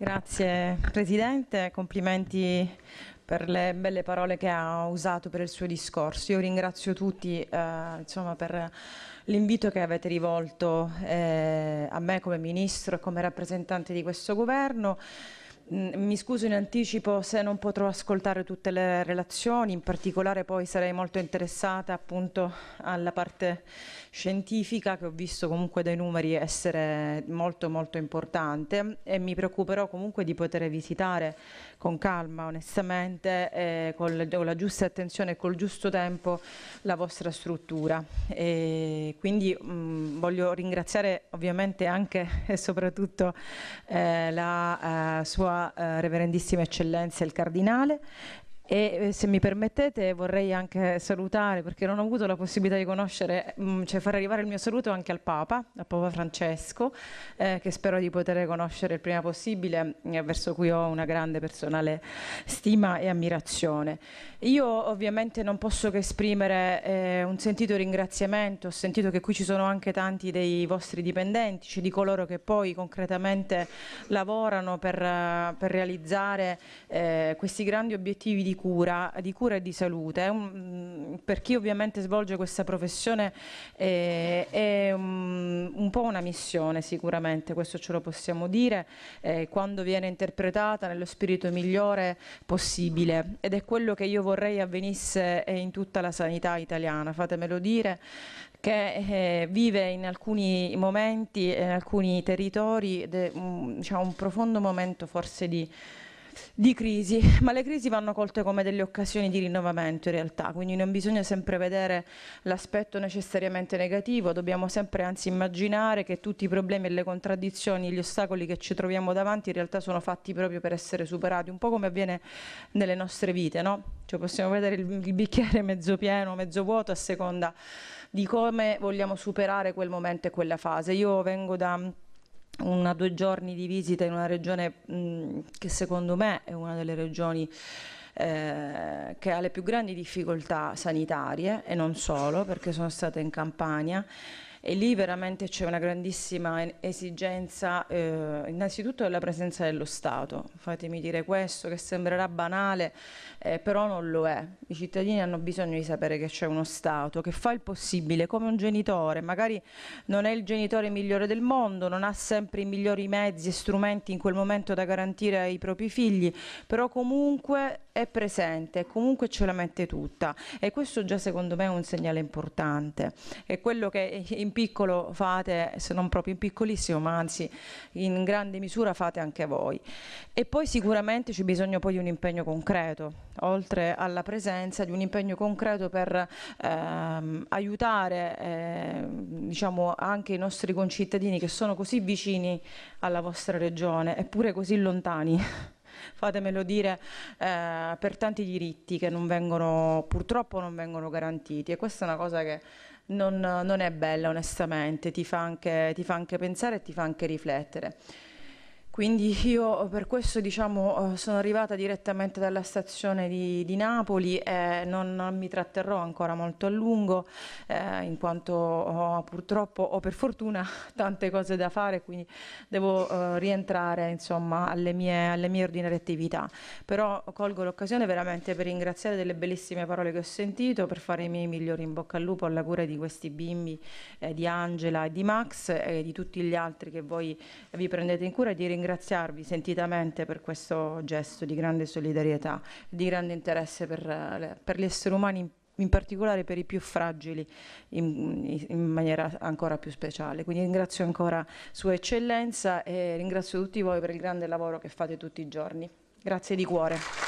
Grazie Presidente, complimenti per le belle parole che ha usato per il suo discorso. Io ringrazio tutti eh, insomma, per l'invito che avete rivolto eh, a me come Ministro e come rappresentante di questo Governo. Mi scuso in anticipo se non potrò ascoltare tutte le relazioni, in particolare poi sarei molto interessata appunto alla parte scientifica che ho visto comunque dai numeri essere molto molto importante e mi preoccuperò comunque di poter visitare con calma, onestamente, eh, con, con, la giusta attenzione e col giusto tempo la vostra struttura. E quindi mh, mm, voglio ringraziare ovviamente anche e soprattutto eh, la... Eh, sua eh, Reverendissima Eccellenza il Cardinale e eh, se mi permettete vorrei anche salutare, perché non ho avuto la possibilità di conoscere, mm, cioè far arrivare il mio saluto anche al Papa, a Papa Francesco, eh, che spero di poter conoscere il prima possibile, eh, verso cui ho una grande personale stima e ammirazione. Io ovviamente non posso che esprimere eh, un sentito ringraziamento, ho sentito che qui ci sono anche tanti dei vostri dipendenti, cioè di coloro che poi concretamente lavorano per, eh, per realizzare eh, questi grandi obiettivi di cura, di cura e di salute. Un, mm, per chi ovviamente svolge questa professione eh, è un, un, po' una missione sicuramente, questo ce lo possiamo dire, eh, quando viene interpretata nello spirito migliore possibile ed è quello che io vorrei avvenisse eh, in tutta la sanità italiana, fatemelo dire che eh, vive in alcuni momenti, in alcuni territori, de, un, diciamo, un profondo momento forse di di crisi, ma le crisi vanno colte come delle occasioni di rinnovamento in realtà, quindi non bisogna sempre vedere l'aspetto necessariamente negativo, dobbiamo sempre anzi immaginare che tutti i problemi e le contraddizioni, gli ostacoli che ci troviamo davanti in realtà sono fatti proprio per essere superati, un po' come avviene nelle nostre vite, no? Cioè possiamo vedere il, il bicchiere mezzo pieno, mezzo vuoto a seconda di come vogliamo superare quel momento e quella fase. Io vengo da una due giorni di visita in una regione mh, che secondo me è una delle regioni eh, che ha le più grandi difficoltà sanitarie e non solo, perché sono stata in Campania e lì veramente c'è una grandissima esigenza eh, innanzitutto della presenza dello Stato, fatemi dire questo che sembrerà banale eh, però non lo è, i cittadini hanno bisogno di sapere che c'è uno Stato che fa il possibile come un genitore, magari non è il genitore migliore del mondo, non ha sempre i migliori mezzi e strumenti in quel momento da garantire ai propri figli, però comunque è presente, comunque ce la mette tutta e questo già secondo me è un segnale importante, è quello che eh, implica piccolo fate, se non proprio in piccolissimo, ma anzi in grande misura fate anche voi. E poi sicuramente c'è bisogno poi di un impegno concreto, oltre alla presenza di un impegno concreto per ehm, aiutare eh, diciamo, anche i nostri concittadini che sono così vicini alla vostra regione, eppure così lontani fatemelo dire, eh, per tanti diritti che non vengono, purtroppo non vengono garantiti e questa è una cosa che non, non è bella onestamente, ti fa, anche, ti fa anche pensare e ti fa anche riflettere. Quindi io eh, per questo diciamo, eh, sono arrivata direttamente dalla stazione di, di Napoli e non, non, mi tratterrò ancora molto a lungo eh, in quanto ho, purtroppo o per fortuna tante cose da fare quindi devo eh, rientrare insomma, alle, mie, alle mie ordinarie attività. Però colgo l'occasione veramente per ringraziare delle bellissime parole che ho sentito, per fare i miei migliori in bocca al lupo alla cura di questi bimbi, eh, di Angela e di Max e di tutti gli altri che voi vi prendete in cura di ringraziare ringraziarvi sentitamente per questo gesto di grande solidarietà, di grande interesse per, eh, per gli esseri umani in particolare per i più fragili in, in, maniera ancora più speciale. Quindi ringrazio ancora Sua Eccellenza e ringrazio tutti voi per il grande lavoro che fate tutti i giorni. Grazie di cuore.